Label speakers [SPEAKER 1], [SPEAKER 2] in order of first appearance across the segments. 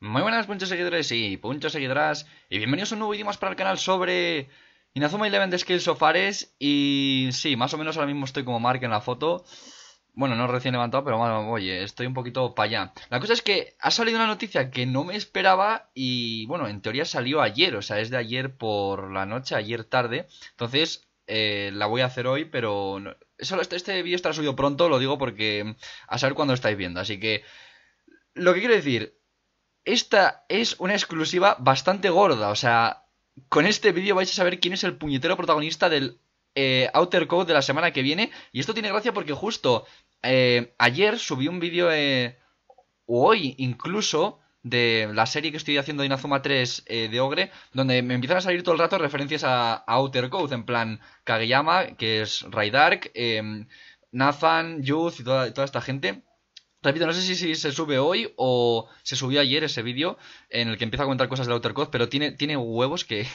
[SPEAKER 1] Muy buenas puntos seguidores y puntos seguidoras y bienvenidos a un nuevo vídeo más para el canal sobre Inazuma Eleven de Skills of Ares y sí, más o menos ahora mismo estoy como Mark en la foto bueno, no recién levantado, pero bueno, oye, estoy un poquito para allá. La cosa es que ha salido una noticia que no me esperaba y bueno, en teoría salió ayer, o sea, es de ayer por la noche, ayer tarde. Entonces, eh, la voy a hacer hoy, pero este, este, vídeo estará subido pronto, lo digo porque a saber cuándo estáis viendo. Así que, lo que quiero decir, esta es una exclusiva bastante gorda, o sea, con este vídeo vais a saber quién es el puñetero protagonista del eh, Outer Code de la semana que viene. Y esto tiene gracia porque justo eh, ayer subí un vídeo, eh, o hoy incluso, de la serie que estoy haciendo de Inazuma 3 eh, de Ogre, donde me empiezan a salir todo el rato referencias a, Outer Code, en plan Kageyama, que es Raidark, em, Nathan, Youth y toda, esta gente. Repito, no sé si, se sube hoy o se subió ayer ese vídeo en el que empieza a contar cosas de Outer Code, pero tiene, huevos que,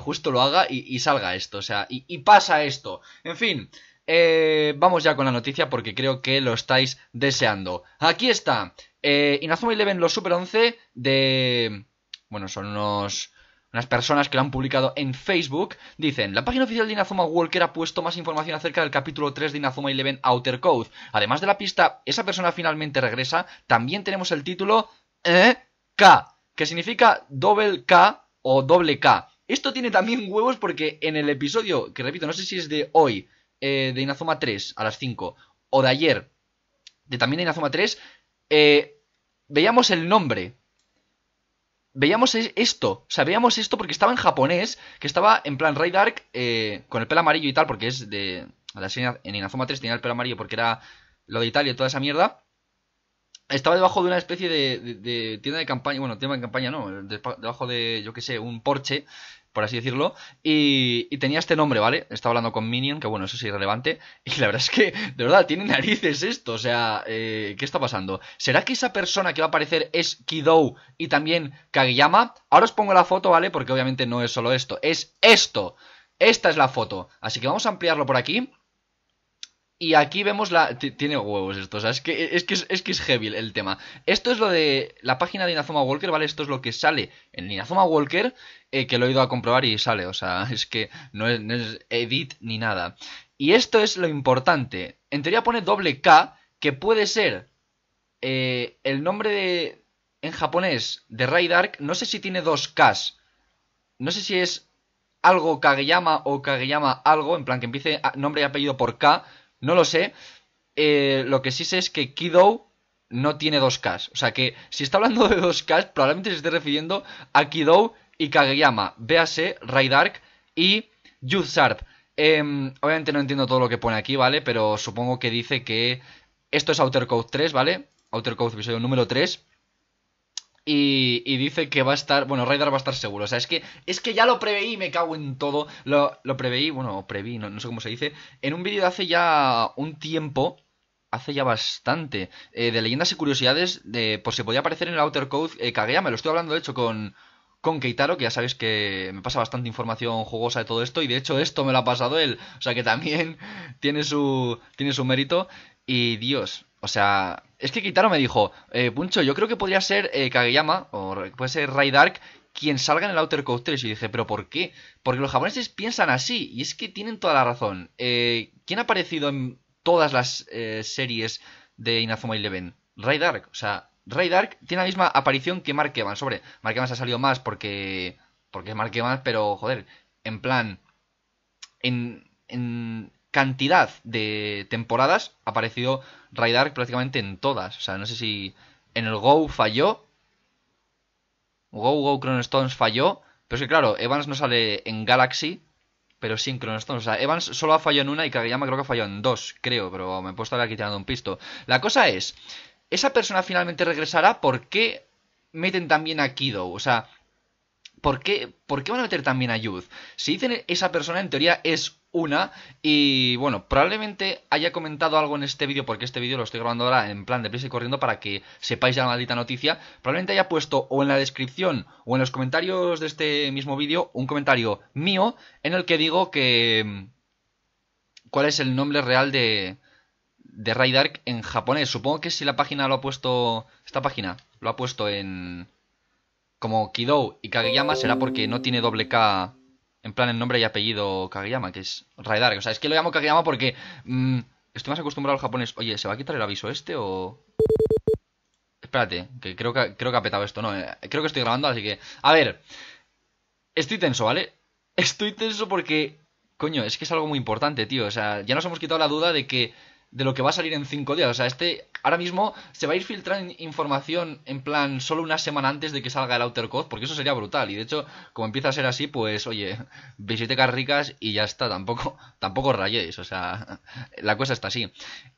[SPEAKER 1] justo lo haga y, salga esto, o sea, y, pasa esto. En fin, eh, vamos ya con la noticia porque creo que lo estáis deseando. Aquí está. Eh, Inazuma Eleven los Super 11 de... Bueno, son unos unas personas que lo han publicado en Facebook, dicen, la página oficial de Inazuma Walker ha puesto más información acerca del capítulo 3 de Inazuma Eleven Outer Code. Además de la pista, esa persona finalmente regresa, también tenemos el título eh, K, que significa doble K o doble K. Esto tiene también huevos porque en el episodio, que repito, no sé si es de hoy eh, de Inazuma 3 a las 5 o de ayer de también Inazuma 3, eh, veíamos el nombre. Veíamos esto, o sea, veíamos esto porque estaba en japonés, que estaba en plan Ray Dark eh, con el pelo amarillo y tal, porque es de. La en Inazuma 3 tenía el pelo amarillo porque era lo de Italia y toda esa mierda. Estaba debajo de una especie de, tienda de campaña, bueno, tienda de campaña no, debajo de, yo que sé, un porche por así decirlo, y, tenía este nombre, ¿vale? Estaba hablando con Minion, que bueno, eso es irrelevante, y la verdad es que, de verdad, tiene narices esto, o sea, eh, ¿qué está pasando? ¿Será que esa persona que va a aparecer es Kidou y también kaguyama Ahora os pongo la foto, ¿vale? Porque obviamente no es solo esto, es esto. Esta es la foto, así que vamos a ampliarlo por aquí y aquí vemos la... Tiene huevos esto, o sea, es que es, que es, que es heavy el tema. Esto es lo de la página de Inazuma Walker, ¿vale? Esto es lo que sale en Inazuma Walker, eh, que lo he ido a comprobar y sale, o sea, es que no es, edit ni nada. Y esto es lo importante. En teoría pone doble K, que puede ser eh, el nombre de... En japonés, de Ray Dark, no sé si tiene dos Ks. No sé si es algo Kageyama o Kageyama algo, en plan que empiece nombre y apellido por K, no lo sé. Eh, lo que sí sé es que Kidou no tiene dos ks O sea que si está hablando de dos ks probablemente se esté refiriendo a Kidou y Kageyama. Véase, Dark y Youth Sharp. Em, obviamente no entiendo todo lo que pone aquí, ¿vale? Pero supongo que dice que esto es Outer Code 3, ¿vale? Outer Code episodio número 3. Y, dice que va a estar, bueno, Raidar va a estar seguro. O sea, es que, es que ya lo preveí, me cago en todo. Lo, preveí, bueno, preví, no, no, sé cómo se dice. En un vídeo de hace ya un tiempo, hace ya bastante, eh, de leyendas y curiosidades, de, por si podía aparecer en el Outer Code, eh, me lo estoy hablando de hecho con, con Keitaro, que ya sabéis que me pasa bastante información jugosa de todo esto, y de hecho esto me lo ha pasado él. O sea que también tiene su, tiene su mérito. Y Dios, o sea, es que Kitaro me dijo, eh, Puncho, yo creo que podría ser eh, Kageyama, o puede ser Ray Dark, quien salga en el Outer Coaster. Y dije, ¿pero por qué? Porque los japoneses piensan así, y es que tienen toda la razón. Eh, ¿Quién ha aparecido en todas las eh, series de Inazuma Eleven? Ray Dark. O sea, Ray Dark tiene la misma aparición que Mark Evans. Sobre, Mark Evans ha salido más porque, porque es Mark pero joder, en plan, en, en cantidad de temporadas ha aparecido RaiDark prácticamente en todas. O sea, no sé si en el Go falló. Go, Go, Chronostones falló. Pero es que claro, Evans no sale en Galaxy, pero sí en Chronostones. O sea, Evans solo ha fallado en una y Kageyama creo que ha fallado en dos, creo. Pero me puedo estar aquí tirando un pisto. La cosa es, ¿esa persona finalmente regresará? ¿Por qué meten también a Kido? O sea, ¿por qué, van a meter también a Youth? Si dicen esa persona, en teoría es una. Y bueno, probablemente haya comentado algo en este vídeo, porque este vídeo lo estoy grabando ahora en plan de prisa y corriendo para que sepáis la maldita noticia. Probablemente haya puesto o en la descripción o en los comentarios de este mismo vídeo un comentario mío en el que digo que. Mm, ¿Cuál es el nombre real de, de Ray Dark en japonés? Supongo que si la página lo ha puesto. Esta página lo ha puesto en como Kidou y Kageyama será porque no tiene doble K en plan el nombre y apellido Kageyama, que es Raidar. O sea, es que lo llamo Kageyama porque mm, estoy más acostumbrado al japonés. Oye, ¿se va a quitar el aviso este o...? Espérate, que creo que, creo que ha petado esto, ¿no? Eh, creo que estoy grabando, así que... A ver, estoy tenso, ¿vale? Estoy tenso porque... Coño, es que es algo muy importante, tío. O sea, ya nos hemos quitado la duda de que de lo que va a salir en cinco días. O sea, este ahora mismo se va a ir filtrando información en plan solo una semana antes de que salga el Outer Code, porque eso sería brutal. Y de hecho, como empieza a ser así, pues oye, bibliotecas ricas y ya está. Tampoco, tampoco rayéis. O sea, la cosa está así.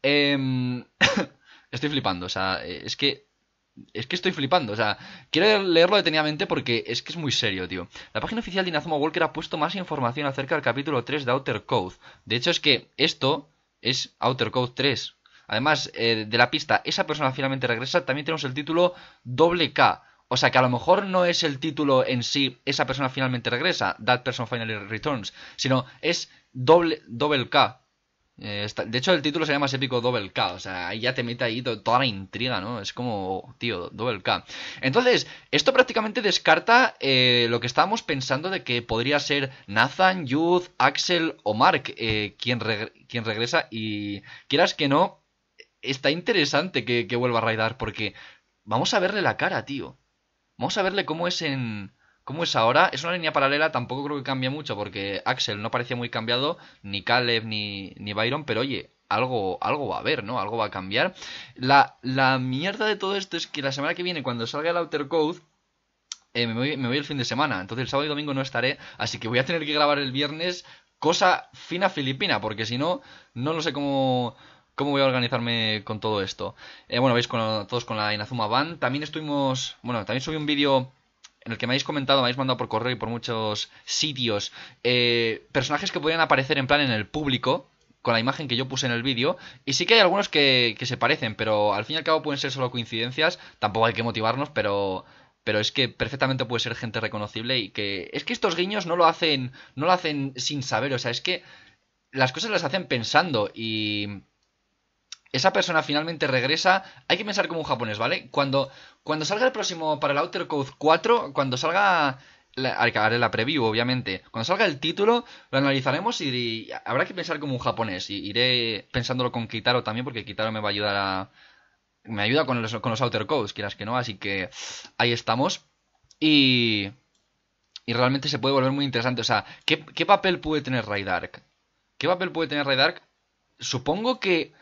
[SPEAKER 1] Em, estoy flipando. O sea, es que es que estoy flipando, o sea, quiero leerlo detenidamente porque es que es muy serio, tío. La página oficial de Inazuma Walker ha puesto más información acerca del capítulo 3 de Outer Code. De hecho, es que esto es Outer Code 3. Además eh, de la pista, esa persona finalmente regresa, también tenemos el título doble K. O sea que a lo mejor no es el título en sí, esa persona finalmente regresa, That Person Finally Returns, sino es doble K, eh, de hecho, el título llama más épico Double K. O sea, ahí ya te mete ahí toda la intriga, ¿no? Es como, tío, Double K. Entonces, esto prácticamente descarta eh, lo que estábamos pensando de que podría ser Nathan, Youth, Axel o Mark eh, quien, regresa. Y quieras que no, está interesante que, que vuelva a raidar porque vamos a verle la cara, tío. Vamos a verle cómo es en, ¿Cómo es ahora? Es una línea paralela, tampoco creo que cambie mucho porque Axel no parecía muy cambiado, ni Caleb ni, ni Byron, pero oye, algo, algo va a haber, ¿no? Algo va a cambiar. La, la mierda de todo esto es que la semana que viene, cuando salga el Outer Code, eh, me, voy, el fin de semana. Entonces el sábado y domingo no estaré, así que voy a tener que grabar el viernes cosa fina filipina, porque si no, no lo sé cómo... ¿Cómo voy a organizarme con todo esto? Eh, bueno, veis con, todos con la Inazuma Band, También estuvimos. Bueno, también subí un vídeo en el que me habéis comentado, me habéis mandado por correo y por muchos sitios, eh, personajes que podían aparecer en plan en el público, con la imagen que yo puse en el vídeo. Y sí que hay algunos que, que, se parecen, pero al fin y al cabo pueden ser solo coincidencias. Tampoco hay que motivarnos, pero. Pero es que perfectamente puede ser gente reconocible y que. Es que estos guiños no lo hacen. No lo hacen sin saber. O sea, es que. Las cosas las hacen pensando. Y esa persona finalmente regresa. Hay que pensar como un japonés, ¿vale? Cuando, cuando salga el próximo para el Outer Code 4, cuando salga. haré la preview, obviamente. Cuando salga el título, lo analizaremos y, habrá que pensar como un japonés. Y iré pensándolo con Kitaro también, porque Kitaro me va a ayudar a. Me ayuda con los, con los Outer Codes, quieras que no. Así que ahí estamos. Y. Y realmente se puede volver muy interesante. O sea, ¿qué, papel puede tener Dark? ¿Qué papel puede tener Dark? Supongo que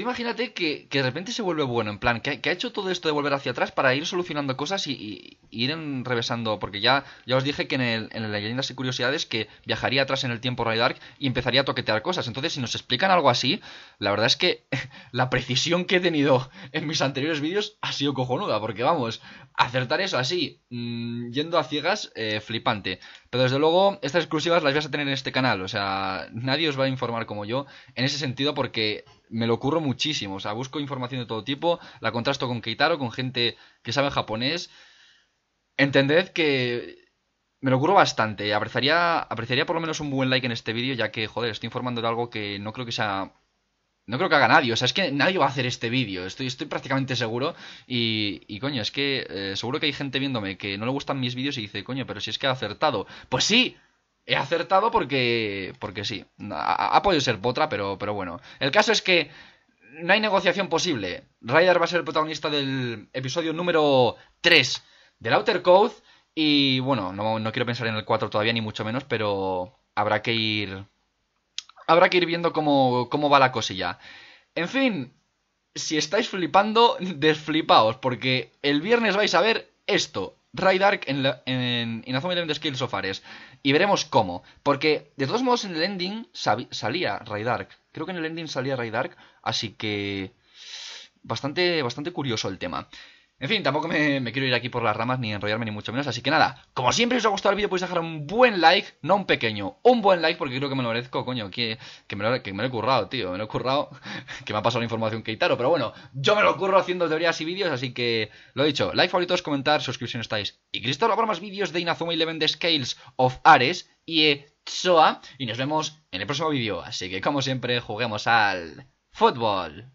[SPEAKER 1] imagínate que, de repente se vuelve bueno, en plan, que, ha hecho todo esto de volver hacia atrás para ir solucionando cosas y, y, ir enrevesando, porque ya, ya os dije que en, el, Leyendas y Curiosidades que viajaría atrás en el tiempo Ray Dark y empezaría a toquetear cosas. Entonces, si nos explican algo así, la verdad es que la precisión que he tenido en mis anteriores vídeos ha sido cojonuda, porque vamos, acertar eso así, mm, yendo a ciegas, eh, flipante. Pero desde luego, estas exclusivas las vais a tener en este canal, o sea, nadie os va a informar como yo en ese sentido porque me lo ocurro muchísimo. O sea, busco información de todo tipo, la contrasto con Keitaro, con gente que sabe japonés. Entended que me lo ocurro bastante. Apreciaría, apreciaría por lo menos un buen like en este vídeo, ya que, joder, estoy informando de algo que no creo que sea no creo que haga nadie. O sea, es que nadie va a hacer este vídeo. Estoy, estoy prácticamente seguro. Y, y coño, es que eh, seguro que hay gente viéndome que no le gustan mis vídeos y dice, coño, pero si es que ha acertado. Pues sí, he acertado porque, porque sí. Ha, podido ser potra, pero, pero bueno. El caso es que no hay negociación posible. Ryder va a ser el protagonista del episodio número 3 del Outer Code. Y bueno, no, quiero pensar en el 4 todavía, ni mucho menos, pero habrá que ir. Habrá que ir viendo cómo, cómo va la cosilla. En fin, si estáis flipando, desflipaos, porque el viernes vais a ver esto. Dark en, la, en, de the Skills of Ares. Y veremos cómo. Porque, de todos modos, en el ending salía Dark. Creo que en el ending salía Dark. Así que. Bastante, bastante curioso el tema. En fin, tampoco me, quiero ir aquí por las ramas ni enrollarme ni mucho menos, así que nada, como siempre si os ha gustado el vídeo podéis dejar un buen like, no un pequeño, un buen like porque creo que me lo merezco, coño, que, que, me, lo, que he currado, tío, me lo he currado, que me ha pasado la información que Itaro, pero bueno, yo me lo curro haciendo teorías y vídeos, así que lo he dicho, like, favoritos, comentar, suscripción estáis. Y Cristóbal, ahora más vídeos de Inazuma Eleven de Scales of Ares y Soa, y nos vemos en el próximo vídeo, así que como siempre juguemos al fútbol.